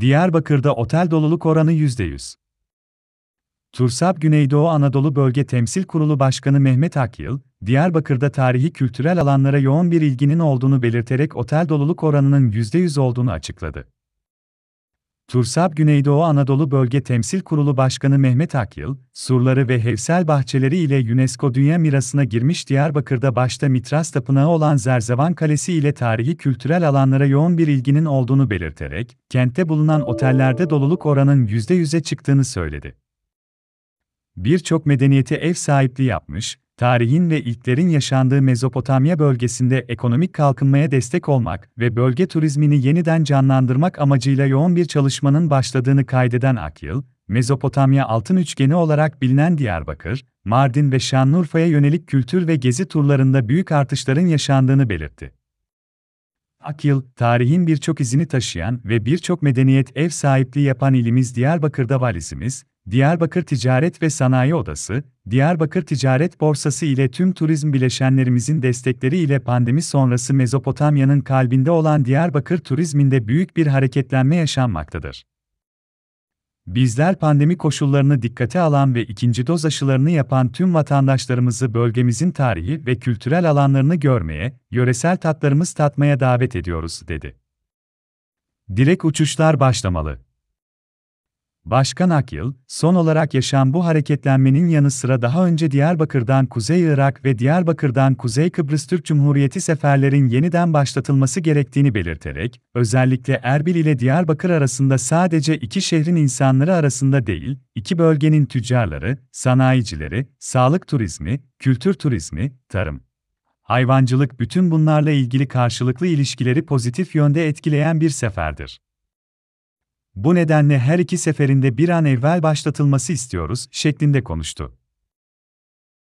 Diyarbakır'da otel doluluk oranı %100. TURSAB Güneydoğu Anadolu Bölge Temsil Kurulu Başkanı Mehmet Akyıl, Diyarbakır'da tarihi kültürel alanlara yoğun bir ilginin olduğunu belirterek otel doluluk oranının %100 olduğunu açıkladı. TURSAB Güneydoğu Anadolu Bölge Temsil Kurulu Başkanı Mehmet Akyıl, surları ve hevsel bahçeleri ile UNESCO Dünya Mirası'na girmiş Diyarbakır'da başta Mitras Tapınağı olan Zerzevan Kalesi ile tarihi kültürel alanlara yoğun bir ilginin olduğunu belirterek, kentte bulunan otellerde doluluk oranın %100'e çıktığını söyledi. Birçok medeniyete ev sahipliği yapmış, tarihin ve ilklerin yaşandığı Mezopotamya bölgesinde ekonomik kalkınmaya destek olmak ve bölge turizmini yeniden canlandırmak amacıyla yoğun bir çalışmanın başladığını kaydeden Akyıl, Mezopotamya altın üçgeni olarak bilinen Diyarbakır, Mardin ve Şanlıurfa'ya yönelik kültür ve gezi turlarında büyük artışların yaşandığını belirtti. Akyıl, tarihin birçok izini taşıyan ve birçok medeniyet ev sahipliği yapan ilimiz Diyarbakır'da var Diyarbakır Ticaret ve Sanayi Odası, Diyarbakır Ticaret Borsası ile tüm turizm bileşenlerimizin destekleri ile pandemi sonrası Mezopotamya'nın kalbinde olan Diyarbakır turizminde büyük bir hareketlenme yaşanmaktadır. Bizler pandemi koşullarını dikkate alan ve ikinci doz aşılarını yapan tüm vatandaşlarımızı bölgemizin tarihi ve kültürel alanlarını görmeye, yöresel tatlarımız tatmaya davet ediyoruz, dedi. Direk uçuşlar başlamalı. Başkan Akyıl, son olarak yaşan bu hareketlenmenin yanı sıra daha önce Diyarbakır'dan Kuzey Irak ve Diyarbakır'dan Kuzey Kıbrıs Türk Cumhuriyeti seferlerin yeniden başlatılması gerektiğini belirterek, özellikle Erbil ile Diyarbakır arasında sadece iki şehrin insanları arasında değil, iki bölgenin tüccarları, sanayicileri, sağlık turizmi, kültür turizmi, tarım, hayvancılık bütün bunlarla ilgili karşılıklı ilişkileri pozitif yönde etkileyen bir seferdir. Bu nedenle her iki seferinde bir an evvel başlatılması istiyoruz şeklinde konuştu.